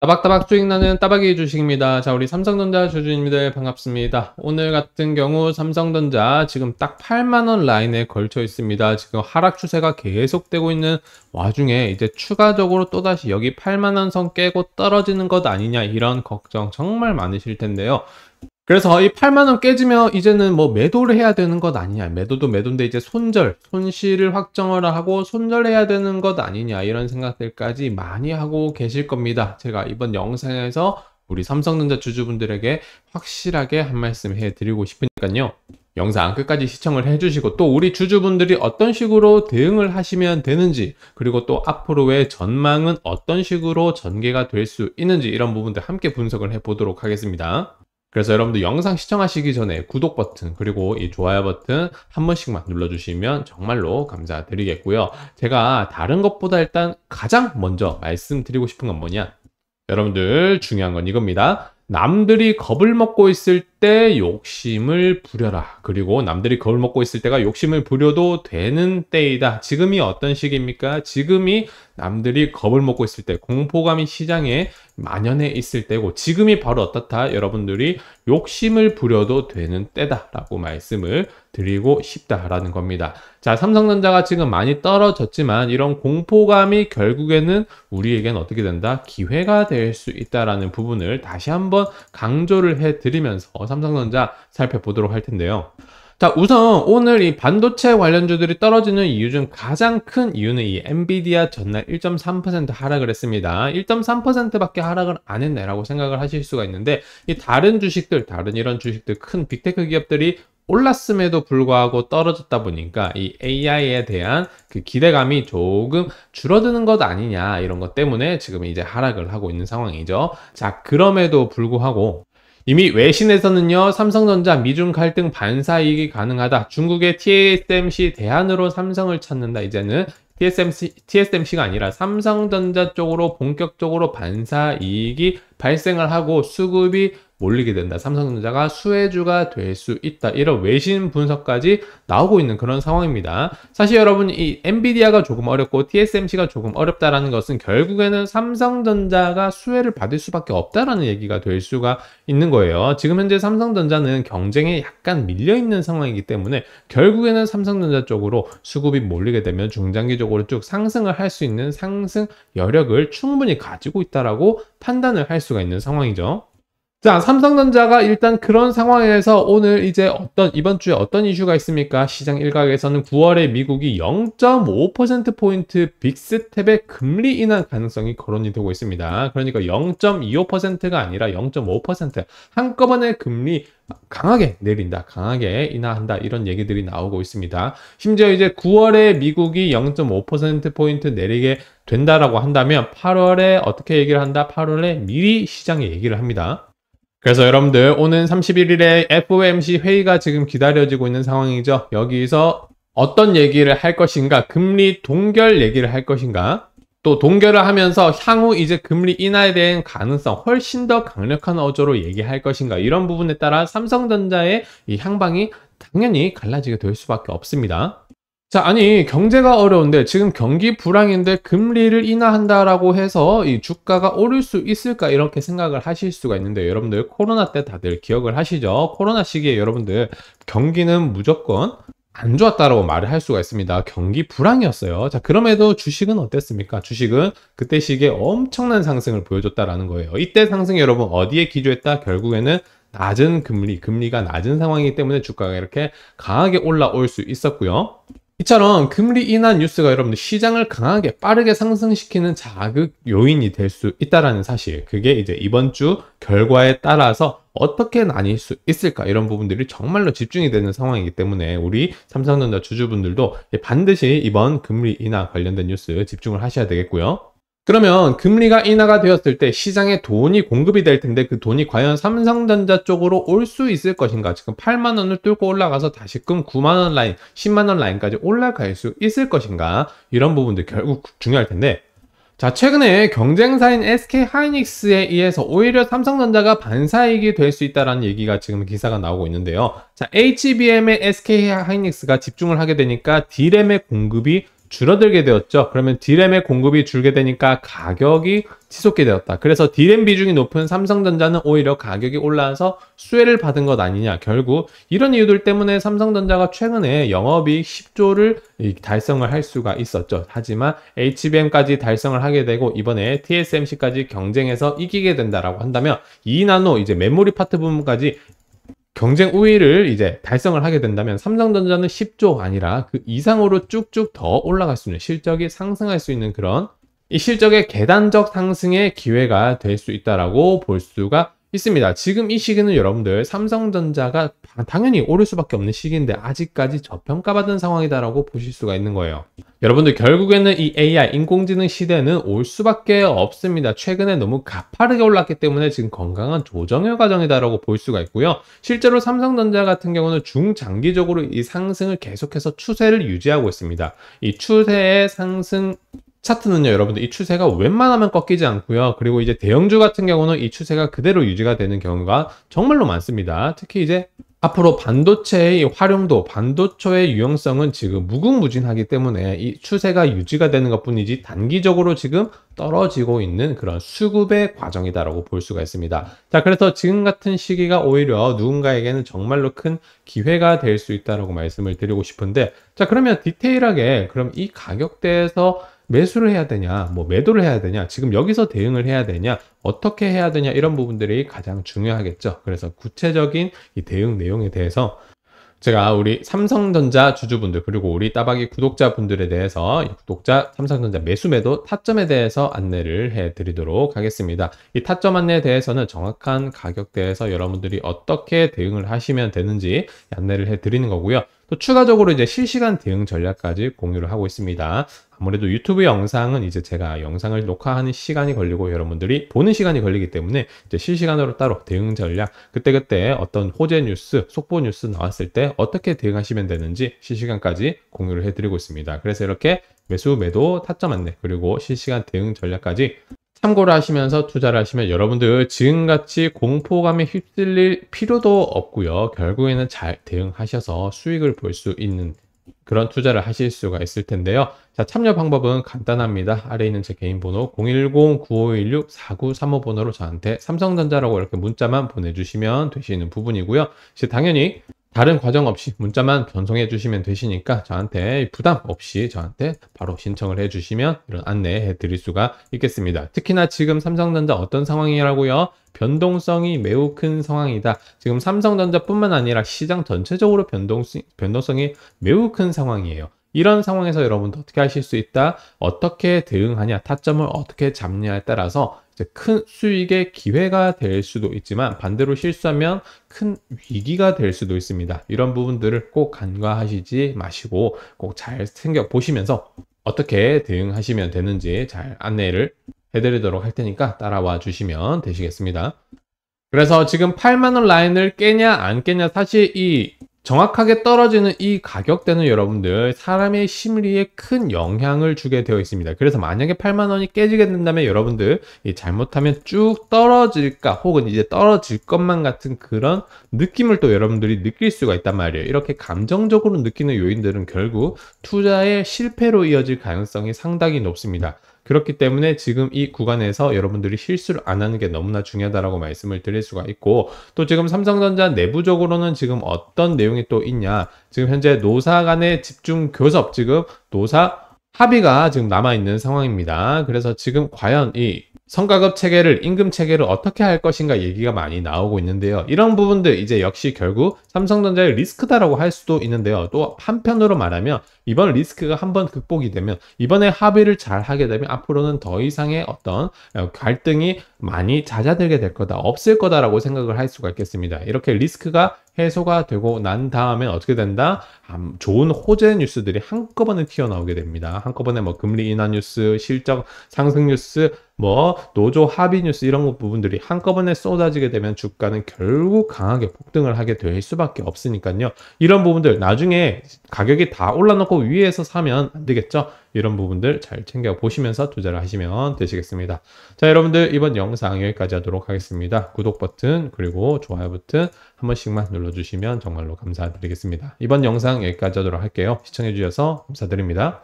따박따박 수익나는 따박이 주식입니다. 자, 우리 삼성전자 주주님들 반갑습니다. 오늘 같은 경우 삼성전자 지금 딱 8만원 라인에 걸쳐 있습니다. 지금 하락 추세가 계속되고 있는 와중에 이제 추가적으로 또다시 여기 8만원 선 깨고 떨어지는 것 아니냐 이런 걱정 정말 많으실 텐데요. 그래서 이 8만원 깨지면 이제는 뭐 매도를 해야 되는 것 아니냐 매도도 매도인데 이제 손절 손실을 확정을 하고 손절해야 되는 것 아니냐 이런 생각들까지 많이 하고 계실 겁니다 제가 이번 영상에서 우리 삼성전자 주주분들에게 확실하게 한 말씀 해드리고 싶으니까요 영상 끝까지 시청을 해주시고 또 우리 주주분들이 어떤 식으로 대응을 하시면 되는지 그리고 또 앞으로의 전망은 어떤 식으로 전개가 될 수 있는지 이런 부분들 함께 분석을 해보도록 하겠습니다 그래서 여러분들 영상 시청하시기 전에 구독 버튼 그리고 이 좋아요 버튼 한 번씩만 눌러주시면 정말로 감사드리겠고요. 제가 다른 것보다 일단 가장 먼저 말씀드리고 싶은 건 뭐냐? 여러분들 중요한 건 이겁니다. 남들이 겁을 먹고 있을 때때 욕심을 부려라. 그리고 남들이 거울 먹고 있을 때가 욕심을 부려도 되는 때이다. 지금이 어떤 시기입니까? 지금이 남들이 겁을 먹고 있을 때, 공포감이 시장에 만연해 있을 때고, 지금이 바로 어떻다? 여러분들이 욕심을 부려도 되는 때다라고 말씀을 드리고 싶다라는 겁니다. 자, 삼성전자가 지금 많이 떨어졌지만 이런 공포감이 결국에는 우리에겐 어떻게 된다? 기회가 될 수 있다라는 부분을 다시 한번 강조를 해 드리면서 삼성전자 살펴보도록 할 텐데요. 자 우선 오늘 이 반도체 관련주들이 떨어지는 이유 중 가장 큰 이유는 이 엔비디아 전날 1.3% 하락을 했습니다 1.3% 밖에 하락을 안 했네 라고 생각을 하실 수가 있는데 이 다른 주식들 다른 이런 주식들 큰 빅테크 기업들이 올랐음에도 불구하고 떨어졌다 보니까 이 AI에 대한 그 기대감이 조금 줄어드는 것 아니냐 이런 것 때문에 지금 이제 하락을 하고 있는 상황이죠. 자 그럼에도 불구하고 이미 외신에서는요, 삼성전자 미중 갈등 반사이익이 가능하다. 중국의 TSMC 대안으로 삼성을 찾는다. 이제는 TSMC, TSMC가 아니라 삼성전자 쪽으로 본격적으로 반사이익이 발생을 하고 수급이 몰리게 된다. 삼성전자가 수혜주가 될 수 있다. 이런 외신 분석까지 나오고 있는 그런 상황입니다. 사실 여러분 이 엔비디아가 조금 어렵고 TSMC가 조금 어렵다라는 것은 결국에는 삼성전자가 수혜를 받을 수밖에 없다라는 얘기가 될 수가 있는 거예요. 지금 현재 삼성전자는 경쟁에 약간 밀려 있는 상황이기 때문에 결국에는 삼성전자 쪽으로 수급이 몰리게 되면 중장기적으로 쭉 상승을 할 수 있는 상승 여력을 충분히 가지고 있다라고 판단을 할 수가 있는 상황이죠. 자, 삼성전자가 일단 그런 상황에서 오늘 이제 어떤 이번 주에 어떤 이슈가 있습니까? 시장 일각에서는 9월에 미국이 0.5% 포인트 빅스텝의 금리 인하 가능성이 거론이 되고 있습니다. 그러니까 0.25%가 아니라 0.5% 한꺼번에 금리 강하게 내린다, 강하게 인하한다 이런 얘기들이 나오고 있습니다. 심지어 이제 9월에 미국이 0.5% 포인트 내리게 된다라고 한다면 8월에 어떻게 얘기를 한다? 8월에 미리 시장에 얘기를 합니다. 그래서 여러분들 오는 31일에 FOMC 회의가 지금 기다려지고 있는 상황이죠. 여기서 어떤 얘기를 할 것인가, 금리 동결 얘기를 할 것인가, 또 동결을 하면서 향후 이제 금리 인하에 대한 가능성 훨씬 더 강력한 어조로 얘기할 것인가 이런 부분에 따라 삼성전자의 이 향방이 당연히 갈라지게 될 수밖에 없습니다. 자, 아니, 경제가 어려운데 지금 경기 불황인데 금리를 인하한다라고 해서 이 주가가 오를 수 있을까? 이렇게 생각을 하실 수가 있는데 여러분들 코로나 때 다들 기억을 하시죠? 코로나 시기에 여러분들 경기는 무조건 안 좋았다라고 말을 할 수가 있습니다. 경기 불황이었어요. 자, 그럼에도 주식은 어땠습니까? 주식은 그때 시기에 엄청난 상승을 보여줬다라는 거예요. 이때 상승 여러분 어디에 기조했다? 결국에는 낮은 금리, 금리가 낮은 상황이기 때문에 주가가 이렇게 강하게 올라올 수 있었고요. 이처럼 금리 인하 뉴스가 여러분들 시장을 강하게 빠르게 상승시키는 자극 요인이 될 수 있다라는 사실. 그게 이제 이번 주 결과에 따라서 어떻게 나뉠 수 있을까 이런 부분들이 정말로 집중이 되는 상황이기 때문에 우리 삼성전자 주주분들도 반드시 이번 금리 인하 관련된 뉴스 집중을 하셔야 되겠고요. 그러면 금리가 인하가 되었을 때 시장에 돈이 공급이 될 텐데 그 돈이 과연 삼성전자 쪽으로 올 수 있을 것인가 지금 8만 원을 뚫고 올라가서 다시금 9만 원 라인 10만 원 라인까지 올라갈 수 있을 것인가 이런 부분들 결국 중요할 텐데 자 최근에 경쟁사인 SK 하이닉스에 의해서 오히려 삼성전자가 반사익이 될 수 있다라는 얘기가 지금 기사가 나오고 있는데요 자 HBM의 SK 하이닉스가 집중을 하게 되니까 D램의 공급이 줄어들게 되었죠. 그러면 D램의 공급이 줄게 되니까 가격이 치솟게 되었다. 그래서 D램 비중이 높은 삼성전자는 오히려 가격이 올라서 수혜를 받은 것 아니냐. 결국 이런 이유들 때문에 삼성전자가 최근에 영업이익 10조를 달성을 할 수가 있었죠. 하지만 HBM까지 달성을 하게 되고 이번에 TSMC까지 경쟁해서 이기게 된다라고 한다면 2나노 이제 메모리 파트 부분까지 경쟁 우위를 이제 달성을 하게 된다면 삼성전자는 10조 아니라 그 이상으로 쭉쭉 더 올라갈 수 있는 실적이 상승할 수 있는 그런 이 실적의 계단적 상승의 기회가 될 수 있다라고 볼 수가 있습니다. 지금 이 시기는 여러분들 삼성전자가 당연히 오를 수밖에 없는 시기인데 아직까지 저평가받은 상황이다라고 보실 수가 있는 거예요. 여러분들 결국에는 이 AI 인공지능 시대는 올 수밖에 없습니다. 최근에 너무 가파르게 올랐기 때문에 지금 건강한 조정의 과정이다라고 볼 수가 있고요. 실제로 삼성전자 같은 경우는 중장기적으로 이 상승을 계속해서 추세를 유지하고 있습니다. 이 추세의 상승 차트는요 여러분들 이 추세가 웬만하면 꺾이지 않고요 그리고 이제 대형주 같은 경우는 이 추세가 그대로 유지가 되는 경우가 정말로 많습니다 특히 이제 앞으로 반도체의 활용도, 반도체의 유용성은 지금 무궁무진하기 때문에 이 추세가 유지가 되는 것 뿐이지 단기적으로 지금 떨어지고 있는 그런 수급의 과정이다라고 볼 수가 있습니다. 자, 그래서 지금 같은 시기가 오히려 누군가에게는 정말로 큰 기회가 될 수 있다라고 말씀을 드리고 싶은데, 자, 그러면 디테일하게 그럼 이 가격대에서 매수를 해야 되냐, 뭐 매도를 해야 되냐, 지금 여기서 대응을 해야 되냐, 어떻게 해야 되냐 이런 부분들이 가장 중요하겠죠. 그래서 구체적인 이 대응 내용에 대해서 제가 우리 삼성전자 주주분들 그리고 우리 따박이 구독자분들에 대해서 구독자 삼성전자 매수매도 타점에 대해서 안내를 해드리도록 하겠습니다. 이 타점 안내에 대해서는 정확한 가격대에서 여러분들이 어떻게 대응을 하시면 되는지 안내를 해드리는 거고요. 또 추가적으로 이제 실시간 대응 전략까지 공유를 하고 있습니다. 아무래도 유튜브 영상은 이제 제가 영상을 녹화하는 시간이 걸리고 여러분들이 보는 시간이 걸리기 때문에 이제 실시간으로 따로 대응 전략 그때그때 어떤 호재 뉴스, 속보 뉴스 나왔을 때 어떻게 대응하시면 되는지 실시간까지 공유를 해드리고 있습니다. 그래서 이렇게 매수, 매도, 타점 안내 그리고 실시간 대응 전략까지 참고를 하시면서 투자를 하시면 여러분들 지금같이 공포감에 휩쓸릴 필요도 없고요. 결국에는 잘 대응하셔서 수익을 볼 수 있는 그런 투자를 하실 수가 있을 텐데요. 자, 참여 방법은 간단합니다. 아래에 있는 제 개인 번호 010-9516-4935번호로 저한테 삼성전자라고 이렇게 문자만 보내주시면 되시는 부분이고요. 당연히 다른 과정 없이 문자만 전송해 주시면 되시니까 저한테 부담 없이 저한테 바로 신청을 해 주시면 이런 안내해 드릴 수가 있겠습니다. 특히나 지금 삼성전자 어떤 상황이라고요? 변동성이 매우 큰 상황이다. 지금 삼성전자뿐만 아니라 시장 전체적으로 변동성이 매우 큰 상황이에요. 이런 상황에서 여러분도 어떻게 하실 수 있다, 어떻게 대응하냐, 타점을 어떻게 잡냐에 따라서 큰 수익의 기회가 될 수도 있지만 반대로 실수하면 큰 위기가 될 수도 있습니다. 이런 부분들을 꼭 간과하시지 마시고 꼭 잘챙겨 보시면서 어떻게 대응하시면 되는지 잘 안내를 해드리도록 할 테니까 따라와 주시면 되시겠습니다. 그래서 지금 8만원 라인을 깨냐 안 깨냐 사실 이 정확하게 떨어지는 이 가격대는 여러분들 사람의 심리에 큰 영향을 주게 되어 있습니다. 그래서 만약에 8만원이 깨지게 된다면 여러분들 잘못하면 쭉 떨어질까 혹은 이제 떨어질 것만 같은 그런 느낌을 또 여러분들이 느낄 수가 있단 말이에요. 이렇게 감정적으로 느끼는 요인들은 결국 투자의 실패로 이어질 가능성이 상당히 높습니다. 그렇기 때문에 지금 이 구간에서 여러분들이 실수를 안 하는 게 너무나 중요하다라고 말씀을 드릴 수가 있고 또 지금 삼성전자 내부적으로는 지금 어떤 내용이 내용이 또 있냐. 지금 현재 노사 간의 집중 교섭, 지금 노사 합의가 지금 남아있는 상황입니다. 그래서 지금 과연 이 성과급 체계를 임금 체계를 어떻게 할 것인가 얘기가 많이 나오고 있는데요. 이런 부분들 이제 역시 결국 삼성전자의 리스크다라고 할 수도 있는데요. 또 한편으로 말하면 이번 리스크가 한번 극복이 되면 이번에 합의를 잘 하게 되면 앞으로는 더 이상의 어떤 갈등이 많이 잦아들게 될 거다, 없을 거다라고 생각을 할 수가 있겠습니다. 이렇게 리스크가 해소가 되고 난 다음엔 어떻게 된다? 좋은 호재 뉴스들이 한꺼번에 튀어나오게 됩니다. 한꺼번에 뭐 금리 인하 뉴스, 실적 상승 뉴스, 뭐 노조 합의 뉴스 이런 부분들이 한꺼번에 쏟아지게 되면 주가는 결국 강하게 폭등을 하게 될 수밖에 없으니까요. 이런 부분들 나중에 가격이 다 올라놓고 위에서 사면 안 되겠죠? 이런 부분들 잘 챙겨 보시면서 투자를 하시면 되시겠습니다. 자, 여러분들 이번 영상 여기까지 하도록 하겠습니다. 구독 버튼 그리고 좋아요 버튼 한 번씩만 눌러주시면 정말로 감사드리겠습니다. 이번 영상 여기까지 하도록 할게요. 시청해주셔서 감사드립니다.